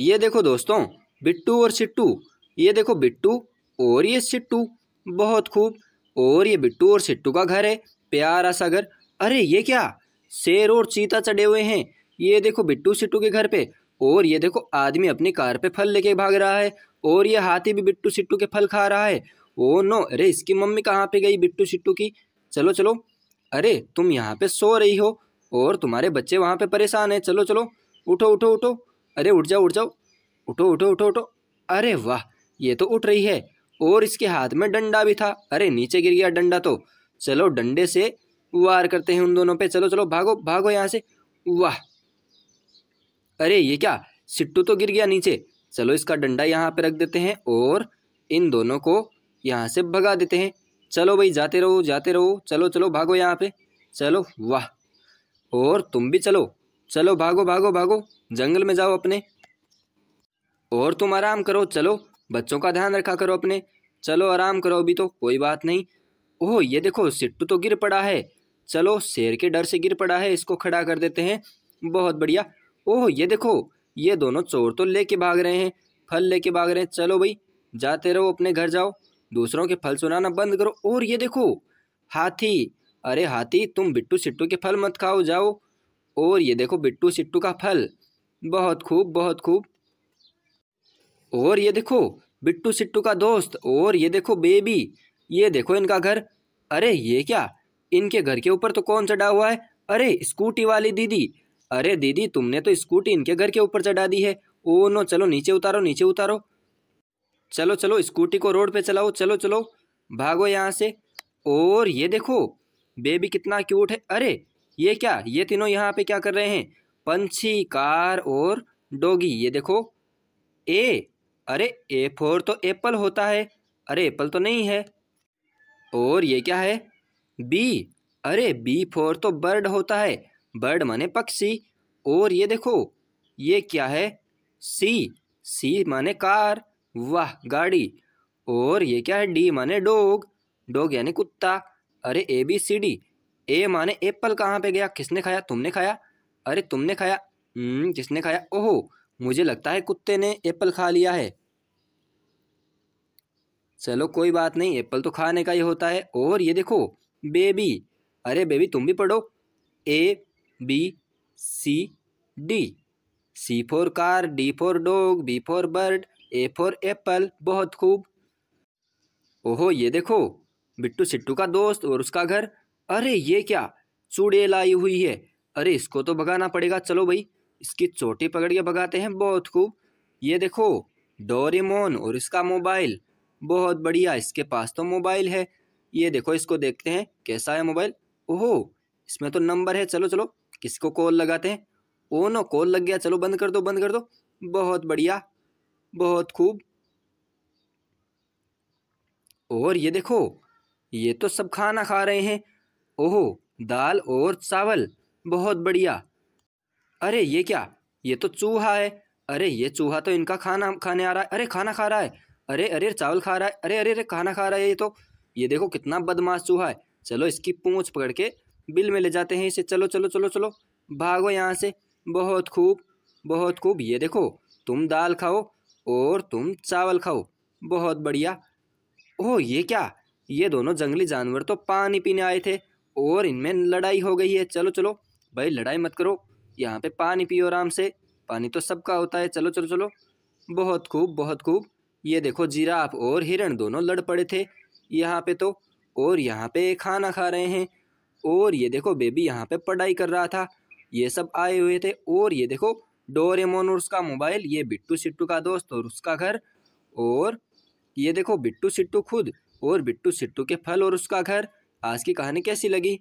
ये देखो दोस्तों बिट्टू और सिट्टू ये देखो बिट्टू और ये सिट्टू बहुत खूब और ये बिट्टू और सिट्टू का घर है प्यारा सा घर अरे ये क्या शेर और चीता चढ़े हुए हैं ये देखो बिट्टू सिट्टू के घर पे और ये देखो आदमी अपनी कार पे फल लेके भाग रहा है और ये हाथी भी बिट्टू सिट्टू के फल खा रहा है ओ नो अरे इसकी मम्मी कहाँ पे गई बिट्टू सिट्टू की चलो चलो अरे तुम यहाँ पे सो रही हो और तुम्हारे बच्चे वहाँ पे परेशान हैं चलो चलो उठो उठो उठो अरे उठ जाओ उठ जाओ उठो उठो उठो उठो अरे वाह ये तो उठ रही है और इसके हाथ में डंडा भी था अरे नीचे गिर गया डंडा तो चलो डंडे से वार करते हैं उन दोनों पे चलो चलो भागो भागो यहाँ से वाह अरे ये क्या सिट्टू तो गिर गया नीचे चलो इसका डंडा यहाँ पे रख देते हैं और इन दोनों को यहाँ से भगा देते हैं चलो भाई जाते रहो जाते रहो चलो चलो भागो यहाँ पे चलो वाह और तुम भी चलो चलो भागो भागो भागो जंगल में जाओ अपने और तुम आराम करो चलो बच्चों का ध्यान रखा करो अपने चलो आराम करो अभी तो कोई बात नहीं ओह ये देखो सिट्टू तो गिर पड़ा है चलो शेर के डर से गिर पड़ा है इसको खड़ा कर देते हैं बहुत बढ़िया ओह ये देखो ये दोनों चोर तो लेके भाग रहे हैं फल लेके भाग रहे हैं चलो भाई जाते रहो अपने घर जाओ दूसरों के फल सुनाना बंद करो और ये देखो हाथी अरे हाथी तुम बिट्टू सिट्टू के फल मत खाओ जाओ और ये देखो बिट्टू सिट्टू का फल बहुत खूब बहुत खूब और ये देखो बिट्टू सिट्टू का दोस्त और ये देखो बेबी ये देखो इनका घर अरे ये क्या इनके घर के ऊपर तो कौन चढ़ा हुआ है अरे स्कूटी वाली दीदी अरे दीदी तुमने तो स्कूटी इनके घर के ऊपर चढ़ा दी है ओ नो चलो नीचे उतारो नीचे उतारो चलो चलो स्कूटी को रोड पे चलाओ चलो चलो भागो यहाँ से और ये देखो बेबी कितना क्यूट है अरे ये क्या ये तीनों यहाँ पे क्या कर रहे हैं पंछी कार और डोगी ये देखो ए अरे ए फोर तो एप्पल होता है अरे एप्पल तो नहीं है और ये क्या है बी अरे बी फोर तो बर्ड होता है बर्ड माने पक्षी और ये देखो ये क्या है सी सी माने कार वाह गाड़ी और ये क्या है डी माने डोग डोग यानी कुत्ता अरे ए बी सी डी ए माने एप्पल कहाँ पे गया किसने खाया तुमने खाया अरे तुमने खाया हम्म, किसने खाया ओहो मुझे लगता है कुत्ते ने एप्पल खा लिया है चलो कोई बात नहीं एप्पल तो खाने का ही होता है और ये देखो बेबी अरे बेबी तुम भी पढ़ो A B C D C for car D for dog B for bird A for apple बहुत खूब ओहो ये देखो बिट्टू सिट्टू का दोस्त और उसका घर अरे ये क्या चूड़ेल आई हुई है अरे इसको तो भगाना पड़ेगा चलो भाई इसकी चोटी पकड़ के भगाते हैं बहुत खूब ये देखो डोरेमोन और इसका मोबाइल बहुत बढ़िया इसके पास तो मोबाइल है ये देखो इसको देखते हैं कैसा है मोबाइल ओहो इसमें तो नंबर है चलो चलो किसको कॉल लगाते हैं ओ नो कॉल लग गया चलो बंद कर दो बंद कर दो बहुत बढ़िया बहुत खूब और ये देखो ये तो सब खाना खा रहे हैं ओहो दाल और चावल बहुत बढ़िया अरे ये क्या ये तो चूहा है अरे ये चूहा तो इनका खाना खाने आ रहा है अरे खाना खा रहा है अरे अरे चावल खा रहा है अरे अरे अरे खाना खा रहा है ये तो ये देखो कितना बदमाश चूहा है चलो इसकी पूँछ पकड़ के बिल में ले जाते हैं इसे चलो चलो चलो चलो भागो यहाँ से बहुत खूब बहुत खूब ये देखो तुम दाल खाओ और तुम चावल खाओ बहुत बढ़िया ओह ये क्या ये दोनों जंगली जानवर तो पानी पीने आए थे और इनमें लड़ाई हो गई है चलो चलो भाई लड़ाई मत करो यहाँ पे पानी पियो आराम से पानी तो सबका होता है चलो चलो चलो बहुत खूब बहुत खूब ये देखो जीराफ और हिरण दोनों लड़ पड़े थे यहाँ पे तो और यहाँ पे खाना खा रहे हैं और ये देखो बेबी यहाँ पे पढ़ाई कर रहा था ये सब आए हुए थे और ये देखो डोरेमोन और उसका मोबाइल ये बिट्टू सिट्टू का दोस्त और उसका घर और ये देखो बिट्टू सिट्टू खुद और बिट्टू सिट्टू के फल और उसका घर आज की कहानी कैसी लगी